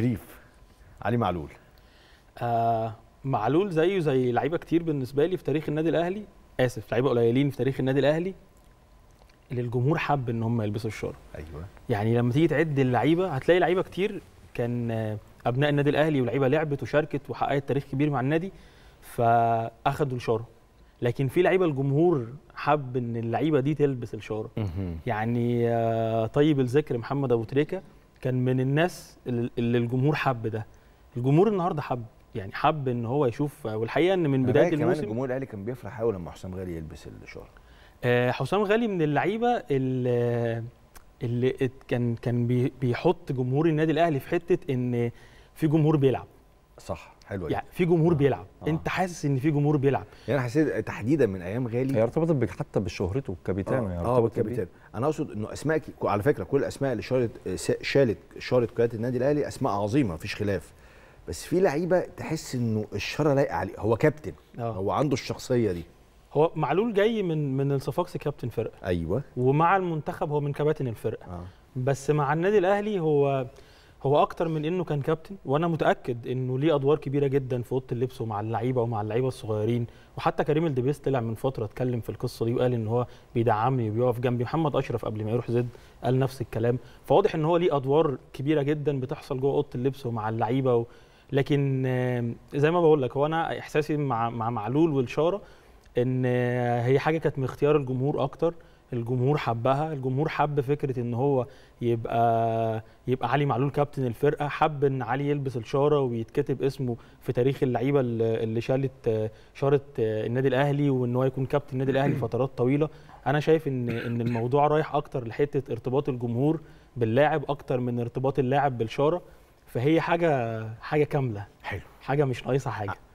شريف علي معلول آه معلول زيه زي لعيبه كتير بالنسبه لي في تاريخ النادي الاهلي اسف لعيبه قليلين في تاريخ النادي الاهلي اللي الجمهور حب ان هم يلبسوا الشاره ايوه يعني لما تيجي تعد اللعيبه هتلاقي لعيبه كتير كان ابناء النادي الاهلي ولعيبه لعبت وشاركت وحققت تاريخ كبير مع النادي فاخدوا الشاره لكن في لعيبه الجمهور حب ان اللعيبه دي تلبس الشاره يعني آه، طيب الذكر محمد ابو تريكه كان من الناس اللي الجمهور حب ده الجمهور النهارده حب يعني حب ان هو يشوف والحقيقه ان من بدايه الموسم كمان الجمهور الاهلي كان بيفرح قوي لما حسام غالي يلبس الشارة حسام غالي من اللعيبه اللي, اللي كان كان بيحط جمهور النادي الاهلي في حته ان في جمهور بيلعب صح حلو يعني في جمهور آه. بيلعب آه. انت حاسس ان في جمهور بيلعب يعني انا حسيت تحديدا من ايام غالي هي ارتبطت حتى بشهرته كابيتان آه. يعني اه بالكابيتان انا اقصد انه اسماء على فكره كل الاسماء اللي شالت شالت شارت قياده النادي الاهلي اسماء عظيمه مفيش خلاف بس في لعيبه تحس انه الشاره لايقه عليه هو كابتن آه. هو عنده الشخصيه دي هو معلول جاي من من الصفاقسي كابتن فرقه ايوه ومع المنتخب هو من كباتن الفرقه آه. بس مع النادي الاهلي هو هو اكتر من انه كان كابتن وانا متاكد انه ليه ادوار كبيره جدا في اوضه اللبس ومع اللعيبه ومع اللعيبه الصغيرين وحتى كريم الدبيس طلع من فتره اتكلم في القصه دي وقال ان هو بيدعمني وبيقف جنبي محمد اشرف قبل ما يروح زد قال نفس الكلام فواضح ان هو ليه ادوار كبيره جدا بتحصل جوه اوضه اللبس ومع اللعيبه و... لكن زي ما بقول لك هو انا احساسي مع مع معلول والشاره ان هي حاجه كانت من اختيار الجمهور اكتر الجمهور حبها الجمهور حب فكره ان هو يبقى يبقى علي معلول كابتن الفرقه حب ان علي يلبس الشاره ويتكتب اسمه في تاريخ اللعيبه اللي شالت شاره النادي الاهلي وان هو يكون كابتن النادي الاهلي فترات طويله انا شايف ان ان الموضوع رايح اكتر لحته ارتباط الجمهور باللاعب اكتر من ارتباط اللاعب بالشاره فهي حاجه حاجه كامله حلو حاجه مش ناقصه حاجه